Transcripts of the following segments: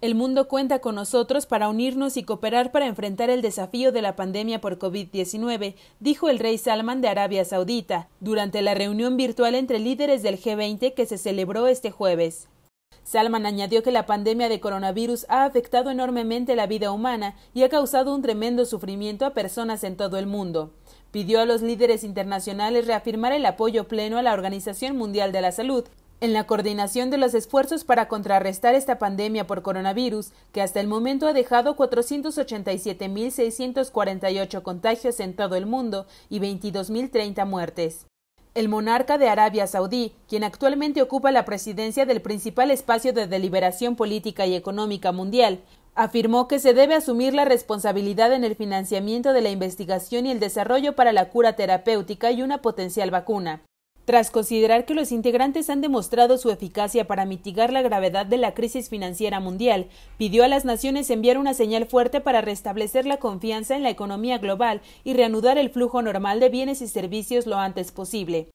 El mundo cuenta con nosotros para unirnos y cooperar para enfrentar el desafío de la pandemia por COVID-19, dijo el rey Salman de Arabia Saudita, durante la reunión virtual entre líderes del G20 que se celebró este jueves. Salman añadió que la pandemia de coronavirus ha afectado enormemente la vida humana y ha causado un tremendo sufrimiento a personas en todo el mundo. Pidió a los líderes internacionales reafirmar el apoyo pleno a la Organización Mundial de la Salud, en la coordinación de los esfuerzos para contrarrestar esta pandemia por coronavirus, que hasta el momento ha dejado 487.648 contagios en todo el mundo y 22.030 muertes. El monarca de Arabia Saudí, quien actualmente ocupa la presidencia del principal espacio de deliberación política y económica mundial, afirmó que se debe asumir la responsabilidad en el financiamiento de la investigación y el desarrollo para la cura terapéutica y una potencial vacuna, tras considerar que los integrantes han demostrado su eficacia para mitigar la gravedad de la crisis financiera mundial, pidió a las naciones enviar una señal fuerte para restablecer la confianza en la economía global y reanudar el flujo normal de bienes y servicios lo antes posible.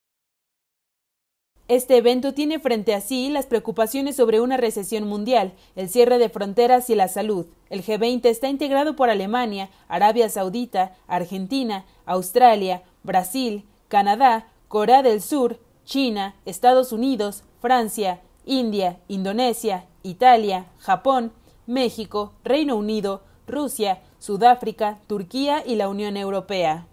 Este evento tiene frente a sí las preocupaciones sobre una recesión mundial, el cierre de fronteras y la salud. El G20 está integrado por Alemania, Arabia Saudita, Argentina, Australia, Brasil, Canadá, Corea del Sur, China, Estados Unidos, Francia, India, Indonesia, Italia, Japón, México, Reino Unido, Rusia, Sudáfrica, Turquía y la Unión Europea.